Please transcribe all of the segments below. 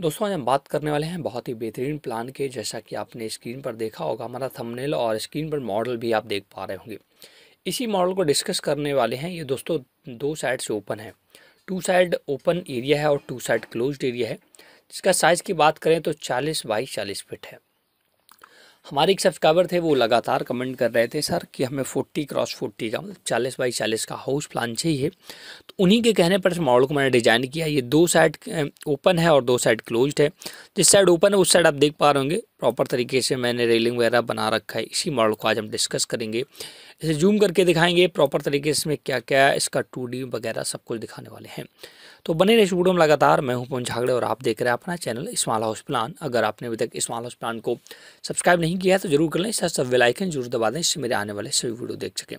दोस्तों आज हम बात करने वाले हैं बहुत ही बेहतरीन प्लान के जैसा कि आपने स्क्रीन पर देखा होगा हमारा थंबनेल और स्क्रीन पर मॉडल भी आप देख पा रहे होंगे इसी मॉडल को डिस्कस करने वाले हैं ये दोस्तों दो साइड से ओपन है टू साइड ओपन एरिया है और टू साइड क्लोज एरिया है जिसका साइज़ की बात करें तो चालीस बाई चालीस फिट है हमारे एक सब्सक्राइबर थे वो लगातार कमेंट कर रहे थे सर कि हमें फोर्टी क्रॉस फोर्टी का मतलब चालीस बाई चालीस का हाउस प्लान चाहिए तो उन्हीं के कहने पर इस मॉडल को मैंने डिज़ाइन किया ये दो साइड ओपन है और दो साइड क्लोज है जिस साइड ओपन है उस साइड आप देख पा रहे होंगे प्रॉपर तरीके से मैंने रेलिंग वगैरह बना रखा है इसी मॉडल को आज हम डिस्कस करेंगे इसे जूम करके दिखाएंगे प्रॉपर तरीके से इसमें क्या क्या इसका टू वगैरह सब कुछ दिखाने वाले हैं तो बने रहे वीडियो में लगातार मैं हूं पवन झागड़े और आप देख रहे हैं अपना चैनल स्मॉल हाउस प्लान अगर आपने अभी तक स्मॉल हाउस प्लान को सब्सक्राइब नहीं किया है तो जरूर कर लें साथ साथ वेलाइकन जरूर दबा दें इससे मेरे आने वाले सभी वीडियो देख सकें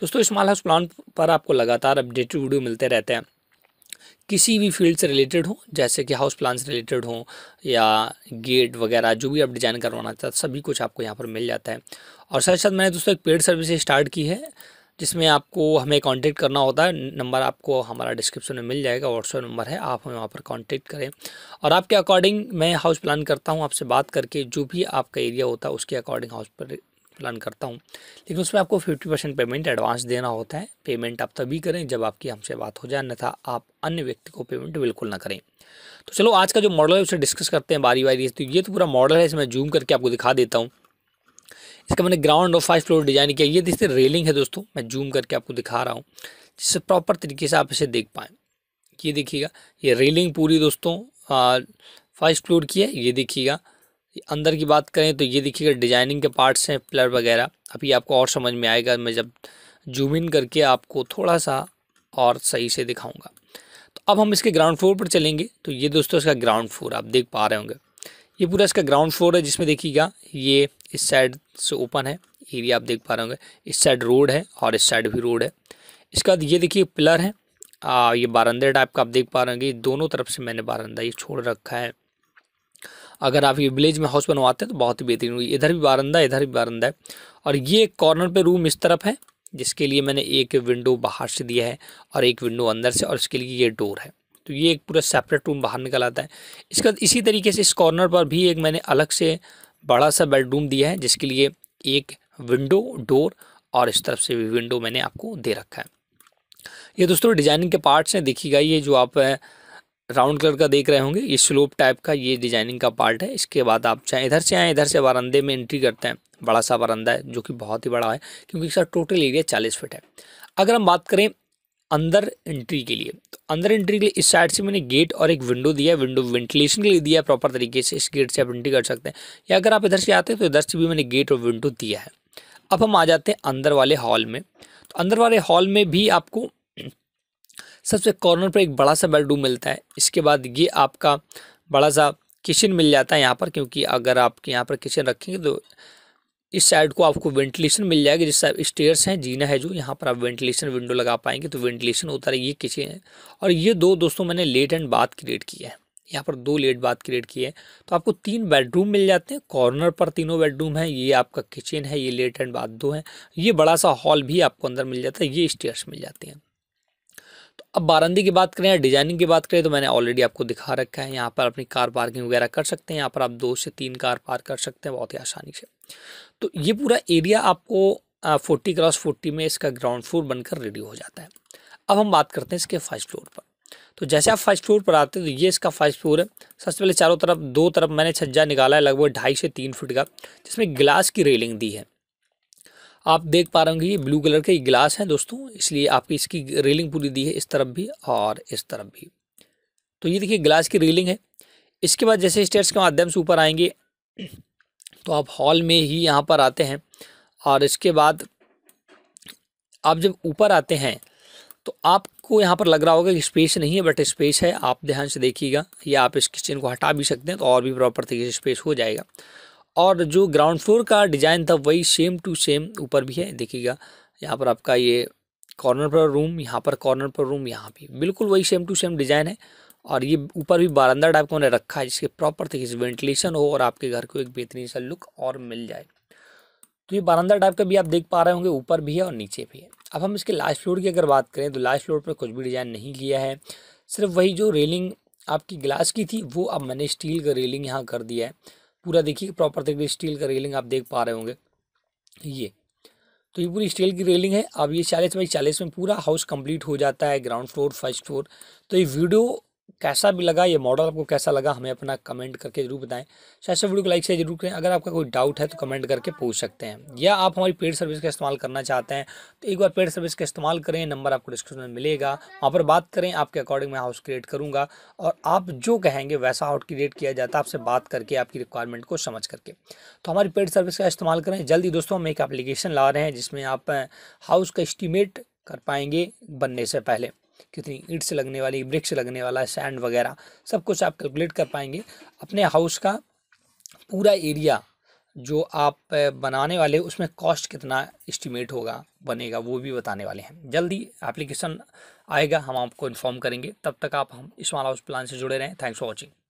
दोस्तों स्मॉल हाउस प्लान पर आपको लगातार अपडेटेड वीडियो मिलते रहते हैं किसी भी फील्ड से रिलेटेड हो जैसे कि हाउस प्लान से रिलेटेड हो या गेट वगैरह जो भी आप डिज़ाइन करवाना चाहते हैं सभी कुछ आपको यहाँ पर मिल जाता है और साथ साथ मैंने दोस्तों एक पेड सर्विस स्टार्ट की है जिसमें आपको हमें कांटेक्ट करना होता है नंबर आपको हमारा डिस्क्रिप्शन में मिल जाएगा व्हाट्सअप नंबर है आप हमें वहाँ पर कांटेक्ट करें और आपके अकॉर्डिंग मैं हाउस प्लान करता हूँ आपसे बात करके जो भी आपका एरिया होता है उसके अकॉर्डिंग हाउस पर प्लान करता हूँ लेकिन उसमें आपको फिफ्टी परसेंट पेमेंट एडवांस देना होता है पेमेंट आप तभी करें जब आपकी हमसे बात हो जाए अन्यथा आप अन्य व्यक्ति को पेमेंट बिल्कुल ना करें तो चलो आज का जो मॉडल है उसे डिस्कस करते हैं बारी बारी तो ये तो पूरा मॉडल है इसमें जूम करके आपको दिखा देता हूँ इसका मैंने ग्राउंड और फाइव फ्लोर डिजाइन किया ये देखते रेलिंग है दोस्तों मैं जूम करके आपको दिखा रहा हूँ जिससे प्रॉपर तरीके से आप इसे देख पाएँ ये देखिएगा ये रेलिंग पूरी दोस्तों फाइव फ्लोर की है ये देखिएगा अंदर की बात करें तो ये देखिएगा डिजाइनिंग के पार्ट्स हैं पिलर वगैरह अभी आपको और समझ में आएगा मैं जब जूम इन करके आपको थोड़ा सा और सही से दिखाऊंगा तो अब हम इसके ग्राउंड फ्लोर पर चलेंगे तो ये दोस्तों इसका ग्राउंड फ्लोर आप देख पा रहे होंगे ये पूरा इसका ग्राउंड फ्लोर है जिसमें देखिएगा ये इस साइड से ओपन है एरिया आप देख पा रहे होंगे इस साइड रोड है और इस साइड भी रोड है इसके बाद ये देखिए पिलर है आ, ये बारंदे टाइप का आप देख पा रहे होंगे दोनों तरफ से मैंने बारंदा ये छोड़ रखा है अगर आप ये विलेज में हाउस बनवाते हैं तो बहुत ही बेहतरीन होगी इधर भी बारंदा इधर भी बारंदा है और ये कॉर्नर पे रूम इस तरफ है जिसके लिए मैंने एक विंडो बाहर से दिया है और एक विंडो अंदर से और इसके लिए ये डोर है तो ये एक पूरा सेपरेट रूम बाहर निकल आता है इसका इसी तरीके से इस कॉर्नर पर भी एक मैंने अलग से बड़ा सा बेडरूम दिया है जिसके लिए एक विंडो डोर और इस तरफ से भी विंडो मैंने आपको दे रखा है ये दोस्तों डिजाइनिंग के पार्ट्स हैं गई ये जो आप राउंड कलर का देख रहे होंगे ये स्लोप टाइप का ये डिजाइनिंग का पार्ट है इसके बाद आप चाहे इधर से आएँ इधर से वरंदे में एंट्री करते हैं बड़ा सा वरंदा है जो कि बहुत ही बड़ा है क्योंकि इसका टोटल एरिया चालीस फिट है अगर हम बात करें अंदर एंट्री के लिए तो अंदर एंट्री के लिए इस साइड से मैंने गेट और एक विंडो दिया है विंडो वेंटिलेशन के लिए दिया है प्रॉपर तरीके से इस गेट से आप एंट्री कर सकते हैं या अगर आप इधर से आते हैं तो इधर से भी मैंने गेट और विंडो दिया है अब हम आ जाते हैं अंदर वाले हॉल में तो अंदर वाले हॉल में भी आपको सबसे कॉर्नर पर एक बड़ा सा बेडरूम मिलता है इसके बाद ये आपका बड़ा सा किचन मिल जाता है यहाँ पर क्योंकि अगर आप यहाँ पर किचन रखेंगे तो इस साइड को आपको वेंटिलेशन मिल जाएगा जिस स्टेयर्स हैं जीना है जो यहाँ पर आप वेंटिलेशन विंडो लगा पाएंगे तो वेंटिलेशन होता रहे ये किचन है और ये दो दोस्तों मैंने लेट एंड बाथ क्रिएट किया है यहाँ पर दो लेट बाथ क्रिएट की है तो आपको तीन बेडरूम मिल जाते हैं कॉर्नर पर तीनों बेडरूम है ये आपका किचन है ये लेट एंड बाथ दो है ये बड़ा सा हॉल भी आपको अंदर मिल जाता है ये स्टेयर्स मिल जाते हैं तो अब बारंदी की बात करें या डिजाइनिंग की बात करें तो मैंने ऑलरेडी आपको दिखा रखा है यहाँ पर अपनी कार पार्किंग वगैरह कर सकते हैं यहाँ पर आप दो से तीन कार पार्क कर सकते हैं बहुत ही आसानी से तो ये पूरा एरिया आपको फोर्टी क्रॉस फोर्टी में इसका ग्राउंड फ्लोर बनकर रेडी हो जाता है अब हम बात करते हैं इसके फर्स्ट फ्लोर पर तो जैसे आप फर्स्ट फ्लोर पर आते हैं तो ये इसका फर्स्ट फ्लोर है सबसे पहले चारों तरफ दो तरफ मैंने छज्जा निकाला है लगभग ढाई से तीन फुट का जिसमें ग्लास की रेलिंग दी है आप देख पा रहे होंगे ये ब्लू कलर के गिलास हैं दोस्तों इसलिए आपकी इसकी रेलिंग पूरी दी है इस तरफ भी और इस तरफ भी तो ये देखिए गिलास की रेलिंग है इसके बाद जैसे स्टेयर्स के माध्यम से ऊपर आएंगे तो आप हॉल में ही यहाँ पर आते हैं और इसके बाद आप जब ऊपर आते हैं तो आपको यहाँ पर लग रहा होगा कि स्पेस नहीं है बट स्पेस है आप ध्यान से देखिएगा या आप इस किचन को हटा भी सकते हैं तो और भी प्रॉपर तरीके से स्पेस हो जाएगा और जो ग्राउंड फ्लोर का डिज़ाइन था वही सेम टू सेम ऊपर भी है देखिएगा यहाँ पर आपका ये कॉर्नर पर रूम यहाँ पर कॉर्नर पर रूम यहाँ भी बिल्कुल वही सेम टू सेम डिज़ाइन है और ये ऊपर भी बारंदा टाइप का उन्हें रखा है जिसके प्रॉपर तरीके से वेंटिलेशन हो और आपके घर को एक बेहतरीन सा लुक और मिल जाए तो ये बारंदा टाइप का भी आप देख पा रहे होंगे ऊपर भी है और नीचे भी है अब हम इसके लास्ट फ्लोर की अगर बात करें तो लास्ट फ्लोर पर कुछ भी डिज़ाइन नहीं किया है सिर्फ वही जो रेलिंग आपकी ग्लास की थी वो अब मैंने स्टील का रेलिंग यहाँ कर दिया है पूरा देखिए प्रॉपर तरीके स्टील का रेलिंग आप देख पा रहे होंगे ये तो ये पूरी स्टील की रेलिंग है अब ये चालीस बाई चालीस में पूरा हाउस कंप्लीट हो जाता है ग्राउंड फ्लोर फर्स्ट फ्लोर तो ये वीडियो कैसा भी लगा ये मॉडल आपको कैसा लगा हमें अपना कमेंट करके जरूर बताएं शायद वीडियो को लाइक से जरूर करें अगर आपका कोई डाउट है तो कमेंट करके पूछ सकते हैं या आप हमारी पेड सर्विस का इस्तेमाल करना चाहते हैं तो एक बार पेड सर्विस का इस्तेमाल करें नंबर आपको डिस्क्रिप्शन में मिलेगा वहाँ पर बात करें आपके अकॉर्डिंग मैं हाउस क्रिएट करूँगा और आप जो कहेंगे वैसा हाउस क्रिएट किया जाता है आपसे बात करके आपकी रिक्वायरमेंट को समझ करके तो हमारी पेड सर्विस का इस्तेमाल करें जल्दी दोस्तों हम एक एप्लीकेशन ला रहे हैं जिसमें आप हाउस का एस्टिमेट कर पाएंगे बनने से पहले कितनी ईट से लगने वाली ब्रिक्स लगने वाला सैंड वगैरह सब कुछ आप कैलकुलेट कर पाएंगे अपने हाउस का पूरा एरिया जो आप बनाने वाले उसमें कॉस्ट कितना इस्टीमेट होगा बनेगा वो भी बताने वाले हैं जल्दी एप्लीकेशन आएगा हम आपको इन्फॉर्म करेंगे तब तक आप हम इस्माल हाउस प्लान से जुड़े रहें थैंक्स फॉर वॉचिंग